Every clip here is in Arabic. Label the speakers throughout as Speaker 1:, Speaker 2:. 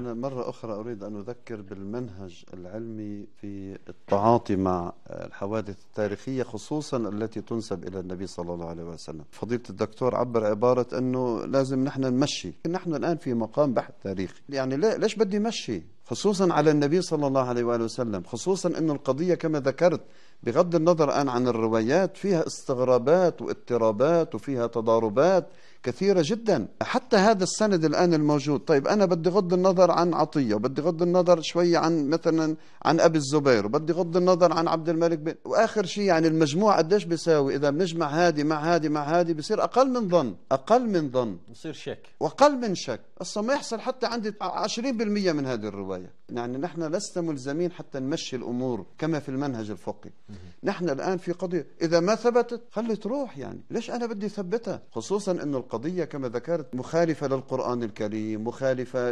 Speaker 1: أنا مرة أخرى أريد أن أذكر بالمنهج العلمي في التعاطي مع الحوادث التاريخية خصوصا التي تنسب إلى النبي صلى الله عليه وسلم فضيلة الدكتور عبر عبارة أنه لازم نحن نمشي نحن الآن في مقام بحث تاريخي يعني ليش بدي مشي خصوصا على النبي صلى الله عليه وآله وسلم خصوصا أن القضية كما ذكرت بغض النظر الآن عن الروايات فيها استغرابات واضطرابات وفيها تضاربات كثيرة جدا حتى هذا السند الآن الموجود طيب أنا بدي غض النظر عن عطية وبدي غض النظر شوي عن مثلا عن أبي الزبير وبدي غض النظر عن عبد الملك بن وآخر شيء يعني المجموع قديش بيساوي إذا بنجمع هذه مع هذه مع هذه بصير أقل من ظن أقل من ظن بصير شك وأقل من شك أصلا ما يحصل حتى عندي 20% من هذه الرواية الغاية يعني نحن لسنا ملزمين حتى نمشي الأمور كما في المنهج الفقهي نحن الآن في قضية إذا ما ثبتت خلي تروح يعني ليش أنا بدي ثبتها خصوصا أن القضية كما ذكرت مخالفة للقرآن الكريم مخالفة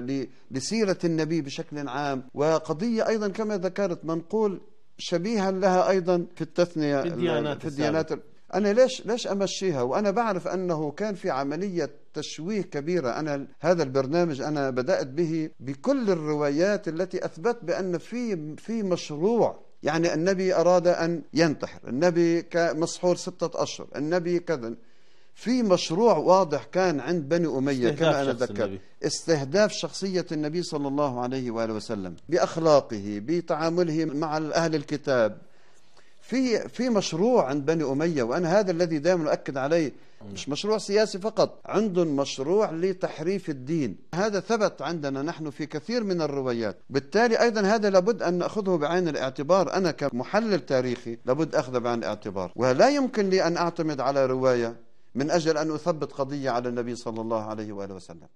Speaker 1: لسيرة النبي بشكل عام وقضية أيضا كما ذكرت منقول شبيها لها أيضا في التثنية في الديانات, في الديانات أنا ليش ليش أمشيها وأنا بعرف أنه كان في عملية تشويه كبيرة أنا هذا البرنامج أنا بدأت به بكل الروايات التي أثبت بأن في في مشروع يعني النبي أراد أن ينتحر النبي مسحور ستة أشهر النبي كذا في مشروع واضح كان عند بني أمية كما أنا ذكرت استهداف شخصية النبي صلى الله عليه وآله وسلم بأخلاقه بتعامله مع أهل الكتاب في في مشروع عند بني اميه وانا هذا الذي دائما اؤكد عليه مش مشروع سياسي فقط عندهم مشروع لتحريف الدين هذا ثبت عندنا نحن في كثير من الروايات بالتالي أيضا هذا لابد أن نأخذه بعين الاعتبار أنا كمحلل تاريخي لابد أخذه بعين الاعتبار ولا يمكن لي أن أعتمد على رواية من أجل أن أثبت قضية على النبي صلى الله عليه وآله وسلم